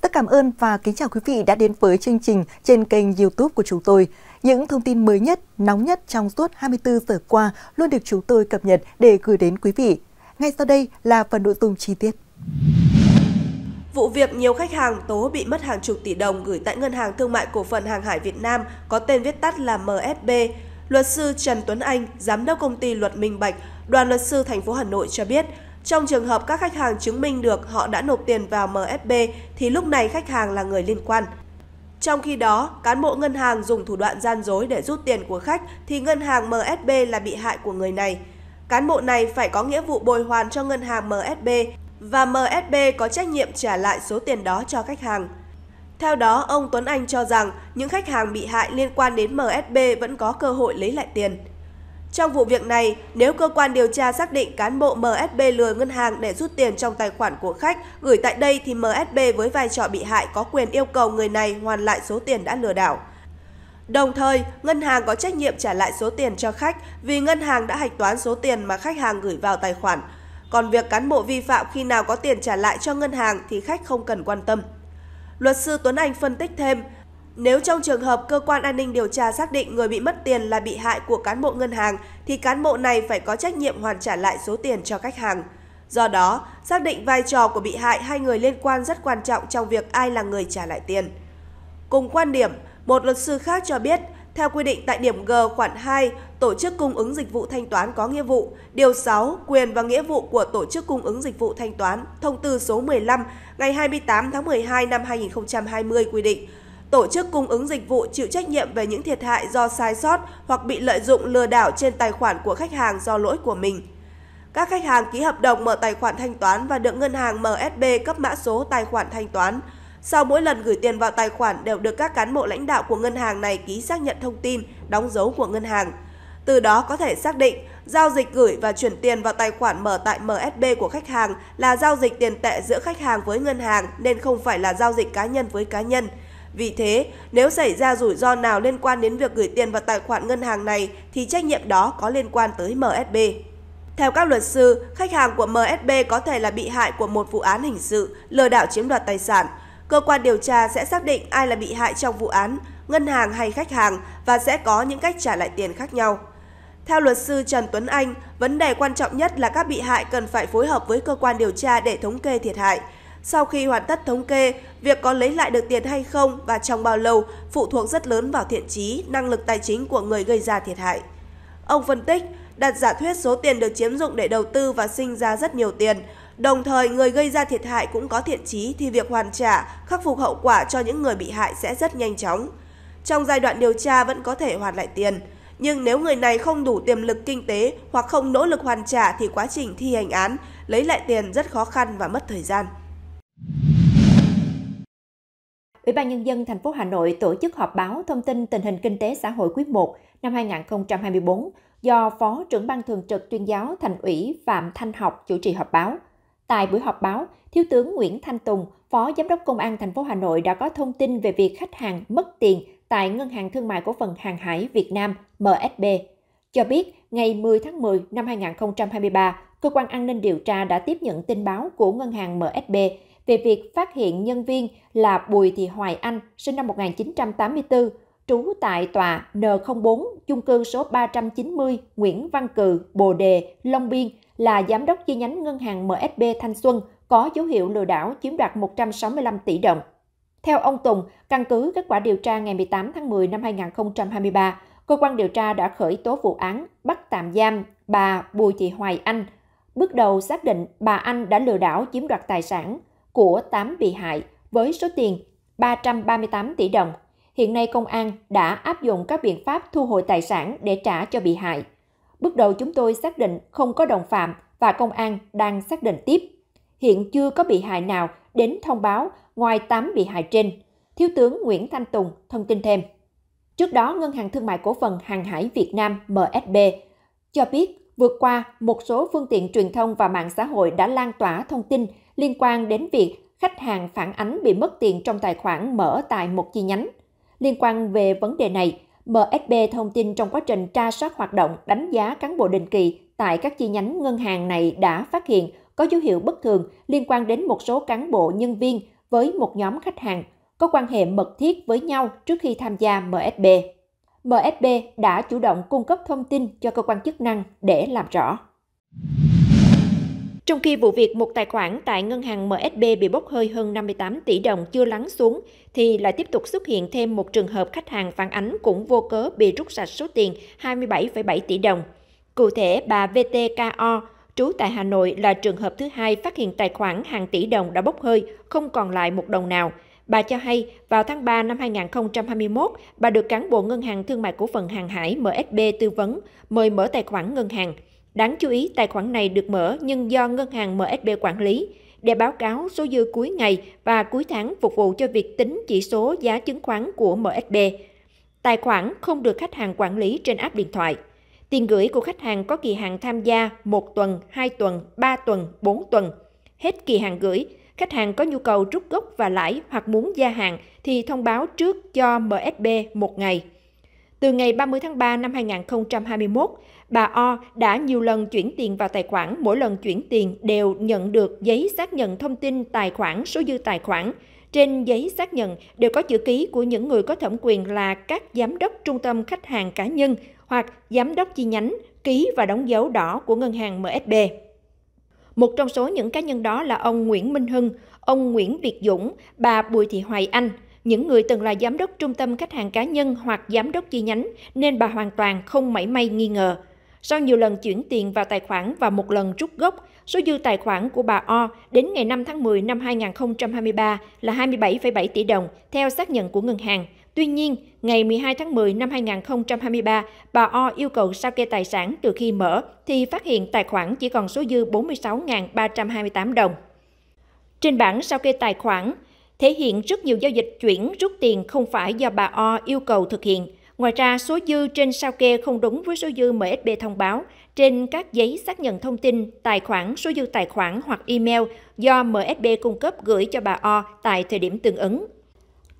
tất cảm ơn và kính chào quý vị đã đến với chương trình trên kênh YouTube của chúng tôi. Những thông tin mới nhất, nóng nhất trong suốt 24 giờ qua luôn được chúng tôi cập nhật để gửi đến quý vị. Ngay sau đây là phần nội dung chi tiết. Vụ việc nhiều khách hàng tố bị mất hàng chục tỷ đồng gửi tại Ngân hàng Thương mại Cổ phần Hàng hải Việt Nam có tên viết tắt là MSB. Luật sư Trần Tuấn Anh, giám đốc công ty Luật Minh Bạch, đoàn luật sư thành phố Hà Nội cho biết, trong trường hợp các khách hàng chứng minh được họ đã nộp tiền vào MSB thì lúc này khách hàng là người liên quan. Trong khi đó, cán bộ ngân hàng dùng thủ đoạn gian dối để rút tiền của khách thì ngân hàng MSB là bị hại của người này. Cán bộ này phải có nghĩa vụ bồi hoàn cho ngân hàng MSB và MSB có trách nhiệm trả lại số tiền đó cho khách hàng. Theo đó, ông Tuấn Anh cho rằng những khách hàng bị hại liên quan đến MSB vẫn có cơ hội lấy lại tiền. Trong vụ việc này, nếu cơ quan điều tra xác định cán bộ MSB lừa ngân hàng để rút tiền trong tài khoản của khách gửi tại đây thì MSB với vai trò bị hại có quyền yêu cầu người này hoàn lại số tiền đã lừa đảo. Đồng thời, ngân hàng có trách nhiệm trả lại số tiền cho khách vì ngân hàng đã hạch toán số tiền mà khách hàng gửi vào tài khoản. Còn việc cán bộ vi phạm khi nào có tiền trả lại cho ngân hàng thì khách không cần quan tâm. Luật sư Tuấn Anh phân tích thêm, nếu trong trường hợp cơ quan an ninh điều tra xác định người bị mất tiền là bị hại của cán bộ ngân hàng thì cán bộ này phải có trách nhiệm hoàn trả lại số tiền cho khách hàng. Do đó, xác định vai trò của bị hại hai người liên quan rất quan trọng trong việc ai là người trả lại tiền. Cùng quan điểm, một luật sư khác cho biết, theo quy định tại điểm G khoản 2, tổ chức cung ứng dịch vụ thanh toán có nghĩa vụ, điều 6, quyền và nghĩa vụ của tổ chức cung ứng dịch vụ thanh toán, thông tư số 15 ngày 28 tháng 12 năm 2020 quy định, tổ chức cung ứng dịch vụ chịu trách nhiệm về những thiệt hại do sai sót hoặc bị lợi dụng lừa đảo trên tài khoản của khách hàng do lỗi của mình. Các khách hàng ký hợp đồng mở tài khoản thanh toán và được ngân hàng MSB cấp mã số tài khoản thanh toán. Sau mỗi lần gửi tiền vào tài khoản đều được các cán bộ lãnh đạo của ngân hàng này ký xác nhận thông tin, đóng dấu của ngân hàng. Từ đó có thể xác định giao dịch gửi và chuyển tiền vào tài khoản mở tại MSB của khách hàng là giao dịch tiền tệ giữa khách hàng với ngân hàng nên không phải là giao dịch cá nhân với cá nhân. Vì thế, nếu xảy ra rủi ro nào liên quan đến việc gửi tiền vào tài khoản ngân hàng này thì trách nhiệm đó có liên quan tới MSB. Theo các luật sư, khách hàng của MSB có thể là bị hại của một vụ án hình sự lừa đảo chiếm đoạt tài sản. Cơ quan điều tra sẽ xác định ai là bị hại trong vụ án, ngân hàng hay khách hàng và sẽ có những cách trả lại tiền khác nhau. Theo luật sư Trần Tuấn Anh, vấn đề quan trọng nhất là các bị hại cần phải phối hợp với cơ quan điều tra để thống kê thiệt hại, sau khi hoàn tất thống kê, việc có lấy lại được tiền hay không và trong bao lâu phụ thuộc rất lớn vào thiện trí, năng lực tài chính của người gây ra thiệt hại. Ông phân tích, đặt giả thuyết số tiền được chiếm dụng để đầu tư và sinh ra rất nhiều tiền, đồng thời người gây ra thiệt hại cũng có thiện trí thì việc hoàn trả, khắc phục hậu quả cho những người bị hại sẽ rất nhanh chóng. Trong giai đoạn điều tra vẫn có thể hoàn lại tiền, nhưng nếu người này không đủ tiềm lực kinh tế hoặc không nỗ lực hoàn trả thì quá trình thi hành án lấy lại tiền rất khó khăn và mất thời gian. Ủy ban Nhân dân thành phố Hà Nội tổ chức họp báo thông tin tình hình kinh tế xã hội quý 1 năm 2024 do Phó trưởng ban thường trực tuyên giáo thành ủy Phạm Thanh Học chủ trì họp báo. Tại buổi họp báo, Thiếu tướng Nguyễn Thanh Tùng, Phó Giám đốc Công an thành phố Hà Nội đã có thông tin về việc khách hàng mất tiền tại Ngân hàng Thương mại Cổ phần Hàng hải Việt Nam MSB. Cho biết, ngày 10 tháng 10 năm 2023, Cơ quan An ninh điều tra đã tiếp nhận tin báo của Ngân hàng MSB về việc phát hiện nhân viên là Bùi Thị Hoài Anh, sinh năm 1984, trú tại tòa N04, chung cư số 390 Nguyễn Văn Cừ, Bồ Đề, Long Biên là giám đốc chi nhánh ngân hàng MSB Thanh Xuân có dấu hiệu lừa đảo chiếm đoạt 165 tỷ đồng. Theo ông Tùng, căn cứ kết quả điều tra ngày 18 tháng 10 năm 2023, cơ quan điều tra đã khởi tố vụ án bắt tạm giam bà Bùi Thị Hoài Anh. Bước đầu xác định bà Anh đã lừa đảo chiếm đoạt tài sản của 8 bị hại với số tiền 338 tỷ đồng. Hiện nay công an đã áp dụng các biện pháp thu hồi tài sản để trả cho bị hại. Bước đầu chúng tôi xác định không có đồng phạm và công an đang xác định tiếp. Hiện chưa có bị hại nào đến thông báo ngoài 8 bị hại trên. Thiếu tướng Nguyễn Thanh Tùng thông tin thêm. Trước đó, Ngân hàng Thương mại Cổ phần Hàng hải Việt Nam MSB cho biết vượt qua một số phương tiện truyền thông và mạng xã hội đã lan tỏa thông tin liên quan đến việc khách hàng phản ánh bị mất tiền trong tài khoản mở tại một chi nhánh. Liên quan về vấn đề này, MSB thông tin trong quá trình tra soát hoạt động đánh giá cán bộ định kỳ tại các chi nhánh ngân hàng này đã phát hiện có dấu hiệu bất thường liên quan đến một số cán bộ nhân viên với một nhóm khách hàng có quan hệ mật thiết với nhau trước khi tham gia MSB. MSB đã chủ động cung cấp thông tin cho cơ quan chức năng để làm rõ. Trong khi vụ việc một tài khoản tại ngân hàng MSB bị bốc hơi hơn 58 tỷ đồng chưa lắng xuống, thì lại tiếp tục xuất hiện thêm một trường hợp khách hàng phản ánh cũng vô cớ bị rút sạch số tiền 27,7 tỷ đồng. Cụ thể, bà VTKO, trú tại Hà Nội là trường hợp thứ hai phát hiện tài khoản hàng tỷ đồng đã bốc hơi, không còn lại một đồng nào. Bà cho hay, vào tháng 3 năm 2021, bà được cán bộ Ngân hàng Thương mại Cổ phần Hàng hải MSB tư vấn, mời mở tài khoản ngân hàng – Đáng chú ý, tài khoản này được mở nhưng do ngân hàng MSB quản lý để báo cáo số dư cuối ngày và cuối tháng phục vụ cho việc tính chỉ số giá chứng khoán của MSB. Tài khoản không được khách hàng quản lý trên app điện thoại. Tiền gửi của khách hàng có kỳ hạn tham gia 1 tuần, 2 tuần, 3 tuần, 4 tuần. Hết kỳ hạn gửi, khách hàng có nhu cầu rút gốc và lãi hoặc muốn gia hạn thì thông báo trước cho MSB một ngày. Từ ngày 30 tháng 3 năm 2021, bà O đã nhiều lần chuyển tiền vào tài khoản, mỗi lần chuyển tiền đều nhận được giấy xác nhận thông tin tài khoản, số dư tài khoản. Trên giấy xác nhận đều có chữ ký của những người có thẩm quyền là các giám đốc trung tâm khách hàng cá nhân hoặc giám đốc chi nhánh, ký và đóng dấu đỏ của ngân hàng MSB. Một trong số những cá nhân đó là ông Nguyễn Minh Hưng, ông Nguyễn Việt Dũng, bà Bùi Thị Hoài Anh, những người từng là giám đốc trung tâm khách hàng cá nhân hoặc giám đốc chi nhánh, nên bà hoàn toàn không mảy may nghi ngờ. Sau nhiều lần chuyển tiền vào tài khoản và một lần rút gốc, số dư tài khoản của bà O đến ngày 5 tháng 10 năm 2023 là 27,7 tỷ đồng, theo xác nhận của ngân hàng. Tuy nhiên, ngày 12 tháng 10 năm 2023, bà O yêu cầu sao kê tài sản từ khi mở thì phát hiện tài khoản chỉ còn số dư 46.328 đồng. Trên bảng sao kê tài khoản, thể hiện rất nhiều giao dịch chuyển rút tiền không phải do bà O yêu cầu thực hiện – Ngoài ra, số dư trên sao kê không đúng với số dư MSB thông báo trên các giấy xác nhận thông tin, tài khoản, số dư tài khoản hoặc email do MSB cung cấp gửi cho bà O tại thời điểm tương ứng.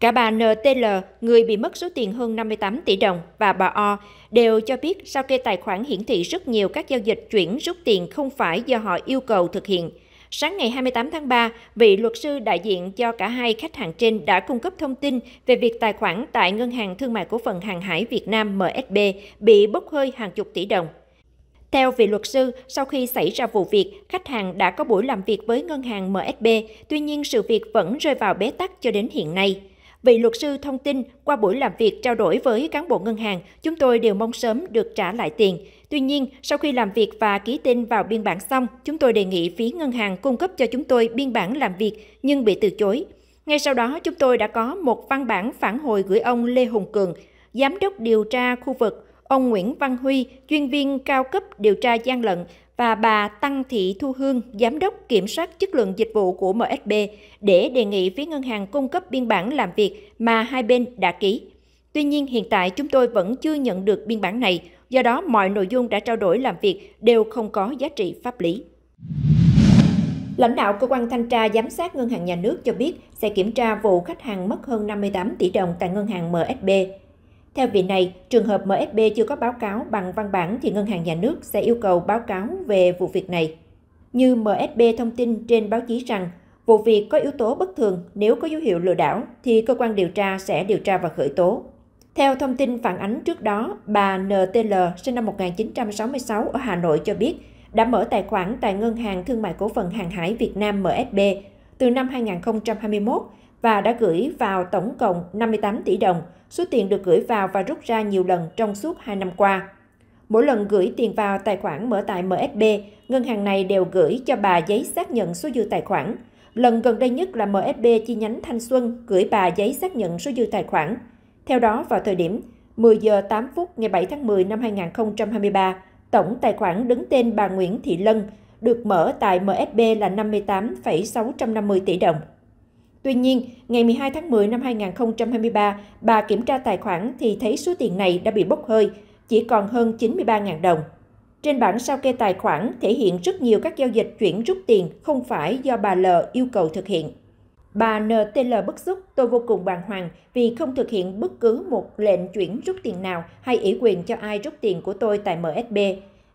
Cả bà NTL, người bị mất số tiền hơn 58 tỷ đồng, và bà O đều cho biết sao kê tài khoản hiển thị rất nhiều các giao dịch chuyển rút tiền không phải do họ yêu cầu thực hiện – Sáng ngày 28 tháng 3, vị luật sư đại diện cho cả hai khách hàng trên đã cung cấp thông tin về việc tài khoản tại Ngân hàng Thương mại Cổ phần Hàng hải Việt Nam MSB bị bốc hơi hàng chục tỷ đồng. Theo vị luật sư, sau khi xảy ra vụ việc, khách hàng đã có buổi làm việc với ngân hàng MSB, tuy nhiên sự việc vẫn rơi vào bế tắc cho đến hiện nay. Vị luật sư thông tin, qua buổi làm việc trao đổi với cán bộ ngân hàng, chúng tôi đều mong sớm được trả lại tiền. Tuy nhiên, sau khi làm việc và ký tên vào biên bản xong, chúng tôi đề nghị phía ngân hàng cung cấp cho chúng tôi biên bản làm việc nhưng bị từ chối. Ngay sau đó, chúng tôi đã có một văn bản phản hồi gửi ông Lê Hùng Cường, Giám đốc điều tra khu vực, ông Nguyễn Văn Huy, chuyên viên cao cấp điều tra gian lận và bà Tăng Thị Thu Hương, Giám đốc Kiểm soát chất lượng dịch vụ của MSB để đề nghị phía ngân hàng cung cấp biên bản làm việc mà hai bên đã ký. Tuy nhiên, hiện tại chúng tôi vẫn chưa nhận được biên bản này, do đó mọi nội dung đã trao đổi làm việc đều không có giá trị pháp lý. Lãnh đạo cơ quan thanh tra giám sát ngân hàng nhà nước cho biết sẽ kiểm tra vụ khách hàng mất hơn 58 tỷ đồng tại ngân hàng MSB. Theo vị này, trường hợp MSB chưa có báo cáo bằng văn bản thì ngân hàng nhà nước sẽ yêu cầu báo cáo về vụ việc này. Như MSB thông tin trên báo chí rằng, vụ việc có yếu tố bất thường, nếu có dấu hiệu lừa đảo thì cơ quan điều tra sẽ điều tra và khởi tố. Theo thông tin phản ánh trước đó, bà NTL sinh năm 1966 ở Hà Nội cho biết đã mở tài khoản tại Ngân hàng Thương mại Cổ phần Hàng hải Việt Nam MSB từ năm 2021 và đã gửi vào tổng cộng 58 tỷ đồng, số tiền được gửi vào và rút ra nhiều lần trong suốt 2 năm qua. Mỗi lần gửi tiền vào tài khoản mở tại MSB, ngân hàng này đều gửi cho bà giấy xác nhận số dư tài khoản. Lần gần đây nhất là MSB chi nhánh Thanh Xuân gửi bà giấy xác nhận số dư tài khoản. Theo đó, vào thời điểm 10 giờ 8 phút ngày 7 tháng 10 năm 2023, tổng tài khoản đứng tên bà Nguyễn Thị Lân được mở tại MSB là 58,650 tỷ đồng. Tuy nhiên, ngày 12 tháng 10 năm 2023, bà kiểm tra tài khoản thì thấy số tiền này đã bị bốc hơi, chỉ còn hơn 93.000 đồng. Trên bảng sao kê tài khoản thể hiện rất nhiều các giao dịch chuyển rút tiền không phải do bà L yêu cầu thực hiện. Bà NTL bức xúc, tôi vô cùng bàng hoàng vì không thực hiện bất cứ một lệnh chuyển rút tiền nào hay ủy quyền cho ai rút tiền của tôi tại MSB.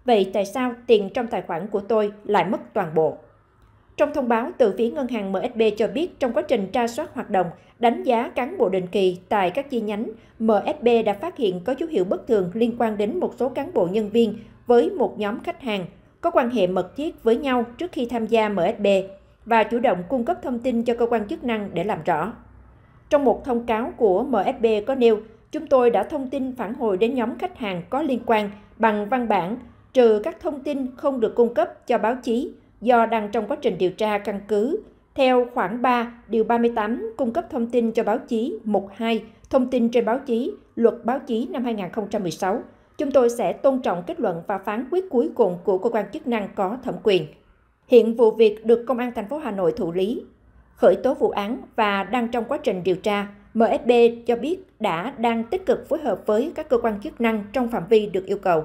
Vậy tại sao tiền trong tài khoản của tôi lại mất toàn bộ? Trong thông báo từ phía ngân hàng MSB cho biết trong quá trình tra soát hoạt động, đánh giá cán bộ định kỳ tại các chi nhánh, MSB đã phát hiện có dấu hiệu bất thường liên quan đến một số cán bộ nhân viên với một nhóm khách hàng có quan hệ mật thiết với nhau trước khi tham gia MSB và chủ động cung cấp thông tin cho cơ quan chức năng để làm rõ. Trong một thông cáo của MFB có nêu, chúng tôi đã thông tin phản hồi đến nhóm khách hàng có liên quan bằng văn bản, trừ các thông tin không được cung cấp cho báo chí do đang trong quá trình điều tra căn cứ theo khoảng 3 điều 38 cung cấp thông tin cho báo chí, mục 2 thông tin trên báo chí, luật báo chí năm 2016. Chúng tôi sẽ tôn trọng kết luận và phán quyết cuối cùng của cơ quan chức năng có thẩm quyền. Hiện vụ việc được Công an thành phố Hà Nội thụ lý, khởi tố vụ án và đang trong quá trình điều tra. MFB cho biết đã đang tích cực phối hợp với các cơ quan chức năng trong phạm vi được yêu cầu.